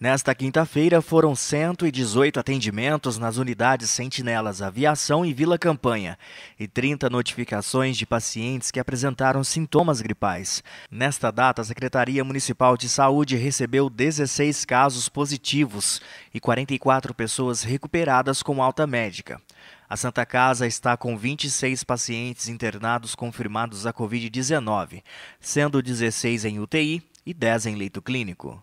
Nesta quinta-feira, foram 118 atendimentos nas unidades Sentinelas Aviação e Vila Campanha e 30 notificações de pacientes que apresentaram sintomas gripais. Nesta data, a Secretaria Municipal de Saúde recebeu 16 casos positivos e 44 pessoas recuperadas com alta médica. A Santa Casa está com 26 pacientes internados confirmados a Covid-19, sendo 16 em UTI e 10 em leito clínico.